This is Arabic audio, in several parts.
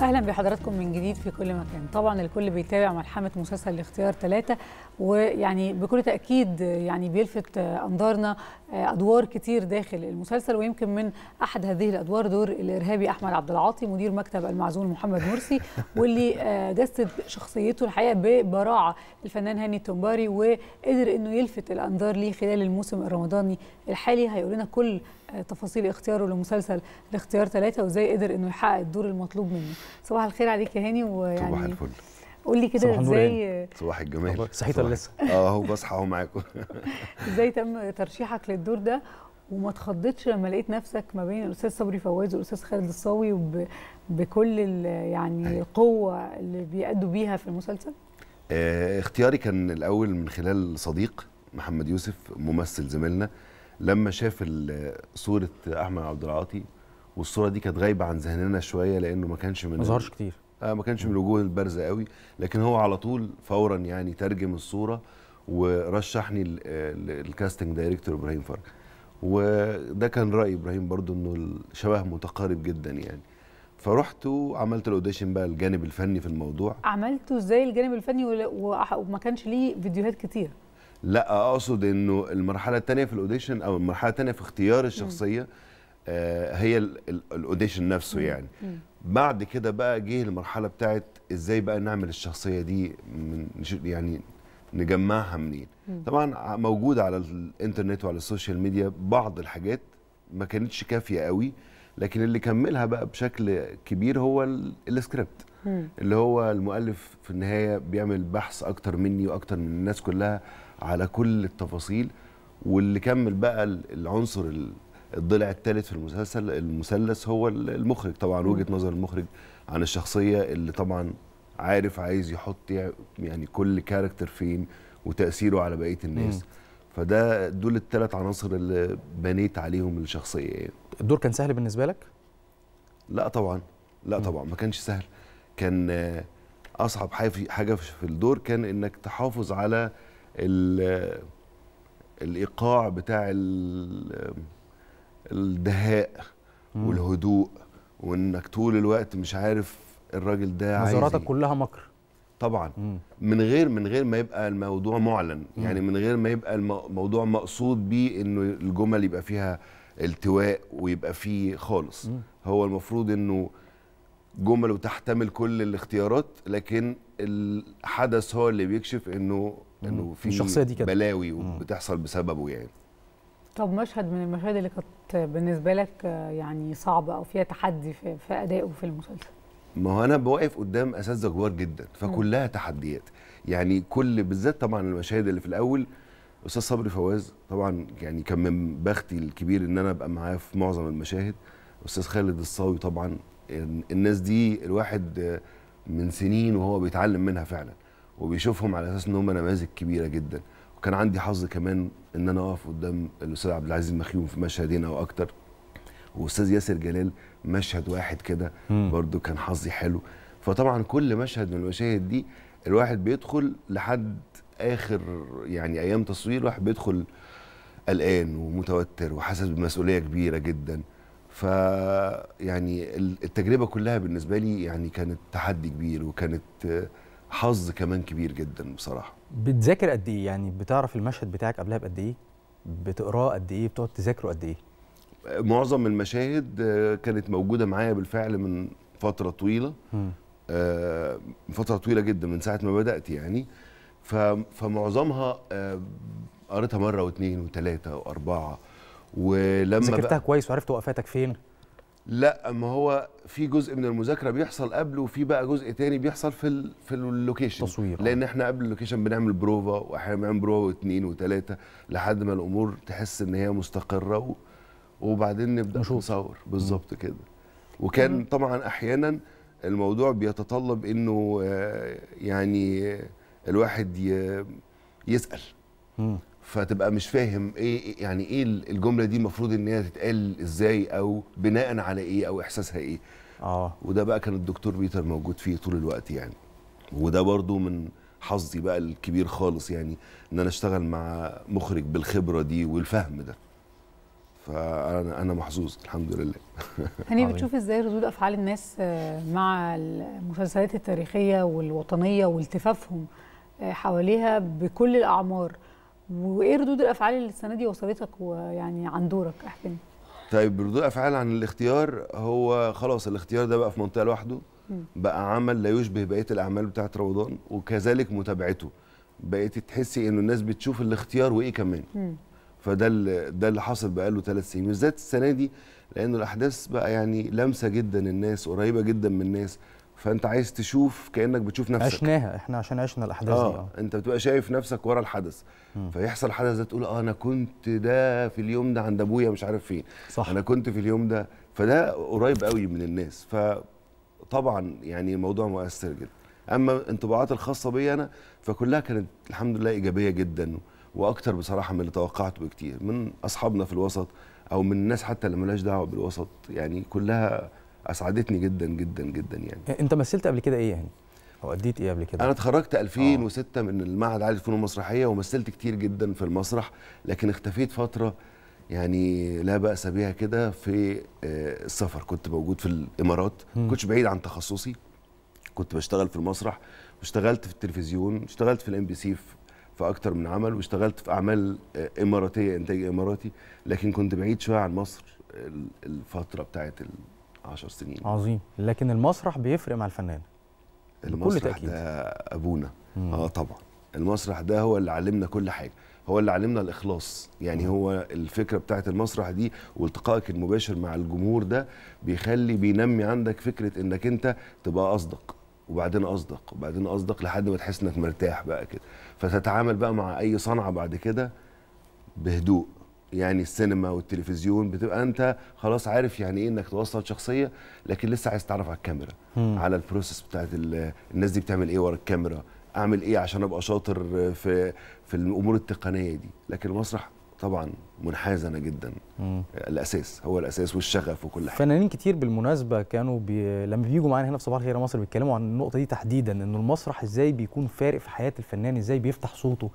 اهلا بحضراتكم من جديد في كل مكان طبعا الكل بيتابع ملحمه مسلسل الاختيار ثلاثة ويعني بكل تاكيد يعني بيلفت انظارنا آه، ادوار كتير داخل المسلسل ويمكن من احد هذه الادوار دور الارهابي احمد عبد العاطي مدير مكتب المعزول محمد مرسي واللي آه، جسد شخصيته الحقيقه ببراعه الفنان هاني التنباري وقدر انه يلفت الانظار ليه خلال الموسم الرمضاني الحالي هيقول لنا كل تفاصيل اختياره لمسلسل الاختيار ثلاثة وازاي قدر انه يحقق الدور المطلوب منه صباح الخير عليك يا هاني ويعني صباح الفل قول لي كده ازاي صباح الجمال صحيت ولا لسه اه اهو بصحى اهو معاكم ازاي تم ترشيحك للدور ده وما تخضتش لما لقيت نفسك ما بين الاستاذ صبري فواز والاستاذ خالد الصاوي وب... بكل يعني أيوة. القوه اللي بيأدوا بيها في المسلسل آه، اختياري كان الاول من خلال صديق محمد يوسف ممثل زميلنا لما شاف صوره احمد عبد العاطي والصوره دي كانت غايبه عن ذهننا شويه لانه ما كانش من ما ظهرش كتير آه ما كانش من الوجوه البارزه قوي لكن هو على طول فورا يعني ترجم الصوره ورشحني الكاستنج دايركتور ابراهيم فرج وده كان راي ابراهيم برضو انه الشبه متقارب جدا يعني فرحت وعملت الاوديشن بقى الجانب الفني في الموضوع عملته ازاي الجانب الفني وما كانش ليه فيديوهات كتير لا اقصد انه المرحله الثانيه في الاوديشن او المرحله الثانيه في اختيار الشخصيه آه، هي الاوديشن نفسه يعني بعد كده بقى جه المرحله بتاعت ازاي بقى نعمل الشخصيه دي من يعني نجمعها منين طبعا موجود على الانترنت وعلى السوشيال ميديا بعض الحاجات ما كانتش كافيه قوي لكن اللي كملها بقى بشكل كبير هو السكريبت اللي هو المؤلف في النهايه بيعمل بحث اكتر مني واكتر من الناس كلها على كل التفاصيل واللي كمل بقى العنصر الضلع الثالث في المسلسل المثلث هو المخرج طبعا وجهه نظر المخرج عن الشخصيه اللي طبعا عارف عايز يحط يعني كل كاركتر فين وتاثيره على بقيه الناس مم. فده دول الثلاث عناصر اللي بنيت عليهم الشخصيه يعني. الدور كان سهل بالنسبه لك؟ لا طبعا لا طبعا ما كانش سهل كان اصعب حاجه في الدور كان انك تحافظ على الايقاع بتاع الدهاء والهدوء وانك طول الوقت مش عارف الراجل ده عايز نظراتك إيه. كلها مكر طبعا مم. من غير من غير ما يبقى الموضوع معلن مم. يعني من غير ما يبقى الموضوع مقصود بيه انه الجمل يبقى فيها التواء ويبقى فيه خالص مم. هو المفروض انه جمل وتحتمل كل الاختيارات لكن الحدث هو اللي بيكشف انه انه في الشخصيه دي كده بلاوي بتحصل بسببه يعني طب مشهد من المشاهد اللي كانت بالنسبه لك يعني صعبه او فيها تحدي في, في ادائه في المسلسل ما هو انا بوقف قدام اساتذه كبار جدا فكلها تحديات يعني كل بالذات طبعا المشاهد اللي في الاول استاذ صبري فواز طبعا يعني كان من بختي الكبير ان انا ابقى معاه في معظم المشاهد استاذ خالد الصاوي طبعا الناس دي الواحد من سنين وهو بيتعلم منها فعلا وبيشوفهم على اساس ان هم نماذج كبيره جدا وكان عندي حظ كمان ان انا اقف قدام الاستاذ عبد العزيز مخيوم في مشهدين او اكتر واستاذ ياسر جلال مشهد واحد كده برده كان حظي حلو فطبعا كل مشهد من المشاهد دي الواحد بيدخل لحد اخر يعني ايام تصوير الواحد بيدخل قلقان ومتوتر وحاسس بمسؤوليه كبيره جدا ف يعني التجربه كلها بالنسبه لي يعني كانت تحدي كبير وكانت حظ كمان كبير جدا بصراحه بتذاكر قد ايه يعني بتعرف المشهد بتاعك قبلها بقد ايه بتقراه قد ايه بتقعد تذاكره قد ايه معظم المشاهد كانت موجوده معايا بالفعل من فتره طويله آه، من فتره طويله جدا من ساعه ما بدات يعني فمعظمها آه، قريتها مره واثنين وثلاثه واربعه ولما ذاكرتها كويس وعرفت وقفاتك فين لا ما هو في جزء من المذاكره بيحصل قبل وفي بقى جزء تاني بيحصل في ال في اللوكيشن تصوير آه. لان احنا قبل اللوكيشن بنعمل بروفا واحيانا بنعمل بروفا واثنين وثلاثه لحد ما الامور تحس ان هي مستقره و... وبعدين نبدا نشوف. نصور بالظبط كده وكان مم. طبعا احيانا الموضوع بيتطلب انه آه، يعني آه، الواحد ي... يسال مم. فتبقى مش فاهم ايه يعني ايه الجمله دي المفروض ان هي تتقال ازاي او بناء على ايه او احساسها ايه اه وده بقى كان الدكتور بيتر موجود فيه طول الوقت يعني وده برضو من حظي بقى الكبير خالص يعني ان انا اشتغل مع مخرج بالخبره دي والفهم ده فانا انا محظوظ الحمد لله هاني بتشوف ازاي ردود افعال الناس آه، مع المسلسلات التاريخيه والوطنيه والتفافهم آه، حواليها بكل الاعمار وايه ردود الافعال اللي السنه دي وصلتك ويعني عن دورك احكي طيب ردود الافعال عن الاختيار هو خلاص الاختيار ده بقى في منطقه لوحده بقى عمل لا يشبه بقيه الاعمال بتاعه رمضان وكذلك متابعته بقيتي تحسي انه الناس بتشوف الاختيار وايه كمان فده اللي ده اللي حصل بقاله ثلاث سنين بالذات السنه دي لانه الاحداث بقى يعني لامسه جدا الناس قريبه جدا من الناس فانت عايز تشوف كانك بتشوف نفسك عشناها احنا عشان عشنا الاحداث آه. دي اه انت بتبقى شايف نفسك ورا الحدث م. فيحصل حدث ده تقول اه انا كنت ده في اليوم ده عند ابويا مش عارف فين صح انا كنت في اليوم ده فده قريب قوي من الناس فطبعا يعني الموضوع مؤثر جدا اما انطباعات الخاصه بي انا فكلها كانت الحمد لله ايجابيه جدا واكتر بصراحه من اللي توقعته بكتير من اصحابنا في الوسط او من الناس حتى اللي ملهاش دعوه بالوسط يعني كلها اسعدتني جدا جدا جدا يعني إيه، انت مثلت قبل كده ايه يعني او اديت ايه قبل كده انا اتخرجت 2006 أوه. من المعهد العالي للفنون المسرحيه ومثلت كتير جدا في المسرح لكن اختفيت فتره يعني لا باس بها كده في آه، السفر كنت موجود في الامارات ما كنتش بعيد عن تخصصي كنت بشتغل في المسرح واشتغلت في التلفزيون اشتغلت في الام بي سي في اكتر من عمل واشتغلت في اعمال آه، اماراتيه انتاج اماراتي لكن كنت بعيد شويه عن مصر الفتره بتاعه 10 سنين عظيم لكن المسرح بيفرق مع الفنان المسرح بكل تأكيد. ده ابونا مم. اه طبعا المسرح ده هو اللي علمنا كل حاجه هو اللي علمنا الاخلاص يعني هو الفكره بتاعت المسرح دي والتقائك المباشر مع الجمهور ده بيخلي بينمي عندك فكره انك انت تبقى اصدق وبعدين اصدق وبعدين اصدق لحد ما تحس انك مرتاح بقى كده فتتعامل بقى مع اي صنعه بعد كده بهدوء يعني السينما والتلفزيون بتبقى انت خلاص عارف يعني ايه انك توصل شخصيه لكن لسه عايز تعرف على الكاميرا مم. على البروسيس بتاعت الناس دي بتعمل ايه ورا الكاميرا اعمل ايه عشان ابقى شاطر في في الامور التقنيه دي لكن المسرح طبعا انا جدا مم. الاساس هو الاساس والشغف وكل حاجه فنانين كتير بالمناسبه كانوا بي... لما بييجوا معانا هنا في صباح الخير مصر بيتكلموا عن النقطه دي تحديدا ان المسرح ازاي بيكون فارق في حياه الفنان ازاي بيفتح صوته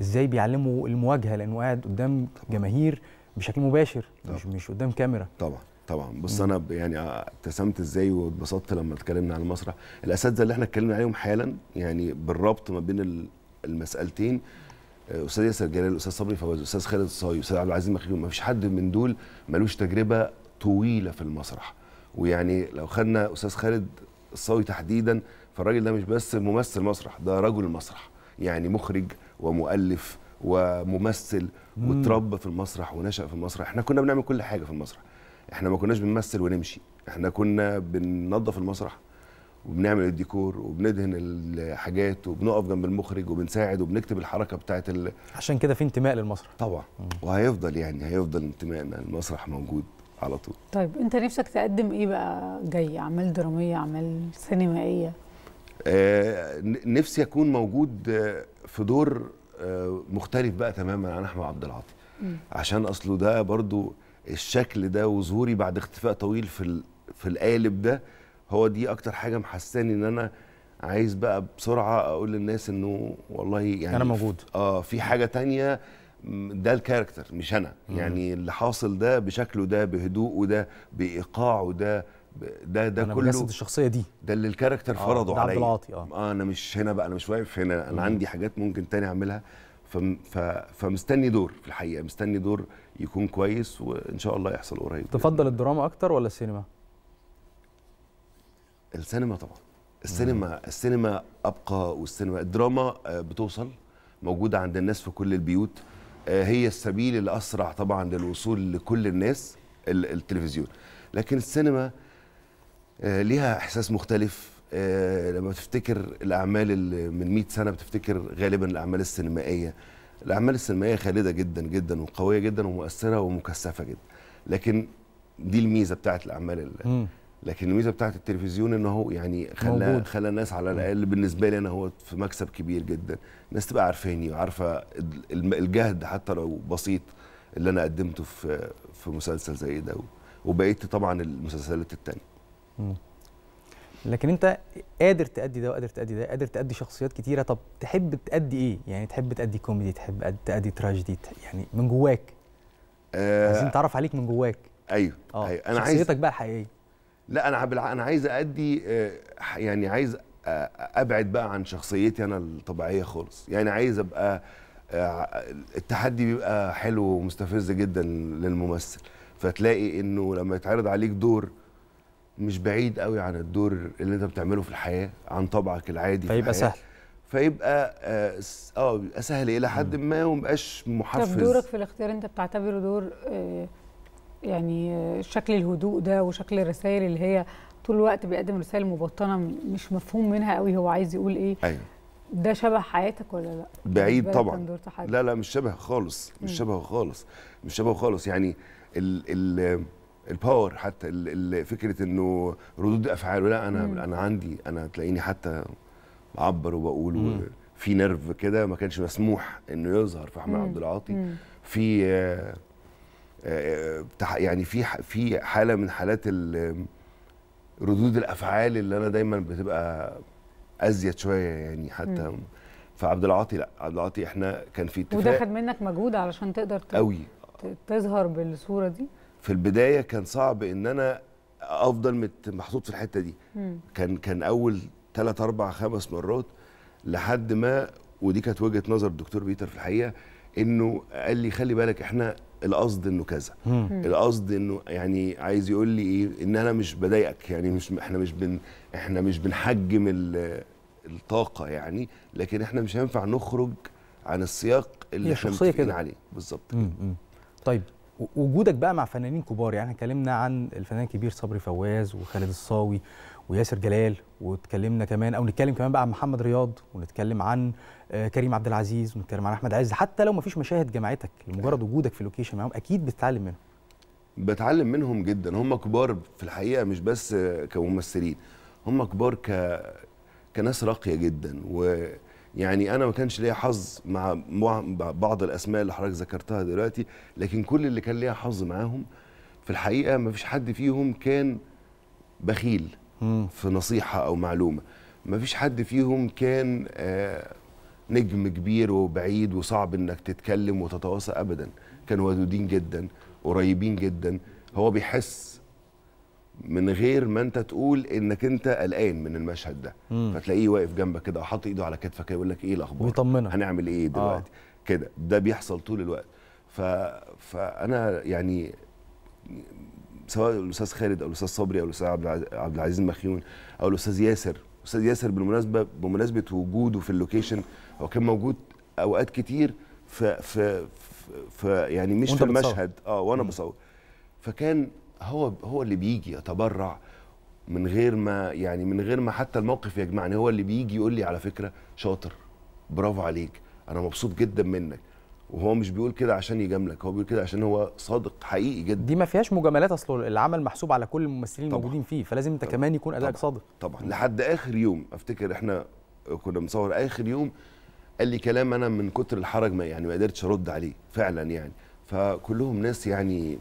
ازاي بيعلموا المواجهه لانه قاعد قدام جماهير بشكل مباشر طبعًا. مش مش قدام كاميرا طبعا طبعا بص انا يعني ابتسمت ازاي واتبسطت لما اتكلمنا على المسرح الاساتذه اللي احنا اتكلمنا عليهم حالا يعني بالربط ما بين المسالتين آه، استاذ ياسر جلال استاذ صبري فواز استاذ خالد الصاوي استاذ عبد العزيز مخيوم ما فيش حد من دول ملوش تجربه طويله في المسرح ويعني لو خدنا استاذ خالد الصاوي تحديدا فالراجل ده مش بس ممثل مسرح ده رجل مسرح يعني مخرج ومؤلف وممثل واتربى في المسرح ونشأ في المسرح احنا كنا بنعمل كل حاجة في المسرح احنا ما كناش بنمثل ونمشي احنا كنا بننظف المسرح وبنعمل الديكور وبندهن الحاجات وبنقف جنب المخرج وبنساعد وبنكتب الحركه بتاعه ال... عشان كده في انتماء للمسرح طبعا مم. وهيفضل يعني هيفضل انتمائنا المسرح موجود على طول طيب انت نفسك تقدم ايه بقى جاي اعمال دراميه اعمال سينمائيه آه، نفسي اكون موجود آه، في دور آه، مختلف بقى تماما عن احمد عبد العاطي عشان اصله ده برضو الشكل ده وظهوري بعد اختفاء طويل في في القالب ده هو دي اكتر حاجه محساني ان انا عايز بقى بسرعه اقول للناس انه والله يعني انا موجود اه في حاجه تانية ده الكاركتر مش انا يعني اللي حاصل ده بشكله ده بهدوءه ده بايقاعه ده ده ده أنا كله انا الشخصيه دي ده اللي الكاركتر آه، فرضه عليا اه آه انا مش هنا بقى انا مش واقف هنا انا مم. عندي حاجات ممكن تاني اعملها فمستني دور في الحقيقه مستني دور يكون كويس وان شاء الله يحصل قريب تفضل الدراما اكتر ولا السينما السينما طبعا السينما مم. السينما ابقى والسينما الدراما آه، بتوصل موجوده عند الناس في كل البيوت آه، هي السبيل الاسرع طبعا للوصول لكل الناس التلفزيون لكن السينما آه، ليها احساس مختلف آه، لما بتفتكر الاعمال اللي من 100 سنه بتفتكر غالبا الاعمال السينمائيه الاعمال السينمائيه خالده جدا جدا وقويه جدا ومؤثره ومكثفه جدا لكن دي الميزه بتاعت الاعمال لكن الميزه بتاعت التلفزيون ان هو يعني خلى خلى الناس على الاقل بالنسبه لي انا هو في مكسب كبير جدا الناس تبقى عارفاني وعارفه الجهد حتى لو بسيط اللي انا قدمته في في مسلسل زي ده وبقيت طبعا المسلسلات الثانيه مم. لكن انت قادر تأدي ده وقادر تأدي ده قادر تأدي شخصيات كتيرة طب تحب تأدي ايه يعني تحب تأدي كوميدي تحب تأدي تراجيدي يعني من جواك آه عايزين نتعرف عليك من جواك ايوه آه. ايوه انا عايز شخصيتك بقى الحقيقيه لا انا بالع... انا عايز أأدي آه، يعني عايز ابعد بقى عن شخصيتي انا الطبيعيه خالص يعني عايز ابقى آه، التحدي بيبقى حلو ومستفز جدا للممثل فتلاقي انه لما يتعرض عليك دور مش بعيد قوي عن الدور اللي انت بتعمله في الحياه عن طبعك العادي فيبقى في سهل فيبقى اه, بيبقى آه، سهل الى حد ما ومبقاش محفز طب دورك في الاختيار انت بتعتبره دور آه، يعني آه، شكل الهدوء ده وشكل الرسائل اللي هي طول الوقت بيقدم رسائل مبطنه مش مفهوم منها قوي هو عايز يقول ايه أيوة. ده شبه حياتك ولا لا بعيد طبعا لا لا مش شبه خالص مش شبه خالص مش شبه خالص يعني ال ال الباور حتى فكره انه ردود افعاله لا انا مم. انا عندي انا تلاقيني حتى بعبر وبقول في نرف كده ما كانش مسموح انه يظهر في احمد عبد العاطي في آه، آه، يعني في في حاله من حالات ردود الافعال اللي انا دايما بتبقى ازيد شويه يعني حتى مم. فعبد العاطي لا عبد العاطي احنا كان في اتفاق وده خد منك مجهود علشان تقدر قوي تظهر بالصوره دي في البدايه كان صعب ان انا افضل محطوط في الحته دي مم. كان كان اول ثلاث اربع خمس مرات لحد ما ودي كانت وجهه نظر الدكتور بيتر في الحقيقه انه قال لي خلي بالك احنا القصد انه كذا القصد انه يعني عايز يقول لي ايه ان انا مش بضايقك يعني مش احنا مش بن احنا مش بنحجم الطاقه يعني لكن احنا مش هينفع نخرج عن السياق اللي احنا متفقين عليه بالظبط طيب وجودك بقى مع فنانين كبار يعني اتكلمنا عن الفنان الكبير صبري فواز وخالد الصاوي وياسر جلال واتكلمنا كمان او نتكلم كمان بقى عن محمد رياض ونتكلم عن آه، كريم عبد العزيز ونتكلم عن احمد عز حتى لو ما فيش مشاهد جماعتك لمجرد وجودك في اللوكيشن معاهم اكيد بتتعلم منهم بتعلم منهم جدا هم كبار في الحقيقه مش بس كممثلين هم كبار ك كناس راقيه جدا و يعني انا ما كانش ليا حظ مع بعض الاسماء اللي حضرتك ذكرتها دلوقتي لكن كل اللي كان ليا حظ معاهم في الحقيقه ما فيش حد فيهم كان بخيل في نصيحه او معلومه ما فيش حد فيهم كان آه، نجم كبير وبعيد وصعب انك تتكلم وتتواصى ابدا كانوا ودودين جدا قريبين جدا هو بيحس من غير ما انت تقول انك انت قلقان من المشهد ده مم. فتلاقيه واقف جنبك كده وحاطط ايده على كتفك يقول لك ايه الاخبار بيطمنك هنعمل ايه آه. دلوقتي آه. كده ده بيحصل طول الوقت ف... فانا يعني سواء الاستاذ خالد او الاستاذ صبري او الاستاذ عبد العزيز مخيون او الاستاذ ياسر الاستاذ ياسر بالمناسبه بمناسبه وجوده في اللوكيشن هو كان موجود اوقات كتير في في, في يعني مش في المشهد اه وانا بصور فكان هو هو اللي بيجي يتبرع من غير ما يعني من غير ما حتى الموقف يجمعني هو اللي بيجي يقول لي على فكره شاطر برافو عليك انا مبسوط جدا منك وهو مش بيقول كده عشان يجاملك هو بيقول كده عشان هو صادق حقيقي جدا دي ما فيهاش مجاملات اصل العمل محسوب على كل الممثلين الموجودين فيه فلازم انت كمان يكون ادائك صادق طبعا لحد اخر يوم افتكر احنا كنا مصور اخر يوم قال لي كلام انا من كتر الحرج ما يعني ما قدرتش ارد عليه فعلا يعني فكلهم ناس يعني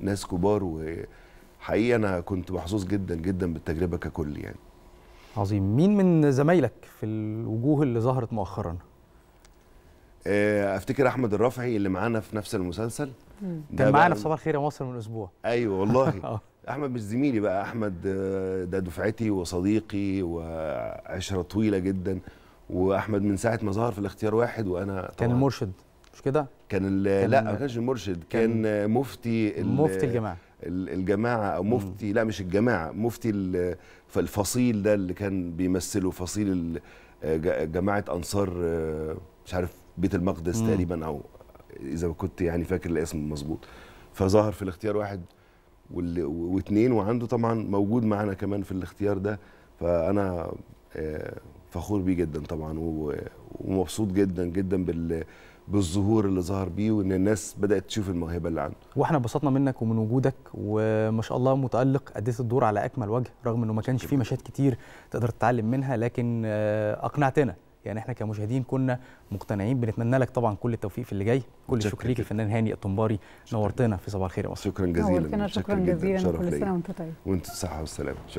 ناس كبار وحقيقه انا كنت محظوظ جدا جدا بالتجربه ككل يعني عظيم مين من زمايلك في الوجوه اللي ظهرت مؤخرا آه، افتكر احمد الرافعي اللي معانا في نفس المسلسل كان معانا في صباح الخير يا مصر من اسبوع ايوه والله آه. احمد مش زميلي بقى احمد آه، ده دفعتي وصديقي وعشره طويله جدا واحمد من ساعه ما ظهر في الاختيار واحد وانا كان المرشد مش كده كان, كان لا ما كانش المرشد كان, كان مفتي مفتي الجماعه الجماعه او مفتي مم. لا مش الجماعه مفتي الفصيل ده اللي كان بيمثله فصيل جماعه انصار آه، مش عارف بيت المقدس مم. تقريبا او اذا كنت يعني فاكر الاسم مظبوط فظهر في الاختيار واحد واثنين وعنده طبعا موجود معانا كمان في الاختيار ده فانا آه، فخور بيه جدا طبعا ومبسوط جدا جدا بال بالظهور اللي ظهر بيه وان الناس بدات تشوف الموهبه اللي عنده واحنا انبسطنا منك ومن وجودك وما شاء الله متالق اديت الدور على اكمل وجه رغم انه ما كانش فيه مشاهد كتير تقدر تتعلم منها لكن آه، اقنعتنا يعني احنا كمشاهدين كنا مقتنعين بنتمنى لك طبعا كل التوفيق في اللي جاي كل شكر ليك الفنان هاني الطنباري نورتنا في صباح الخير يا مصر شكرا جزيلا شكرا جزيلا كل سنه وانت طيب وانت صحه والسلامه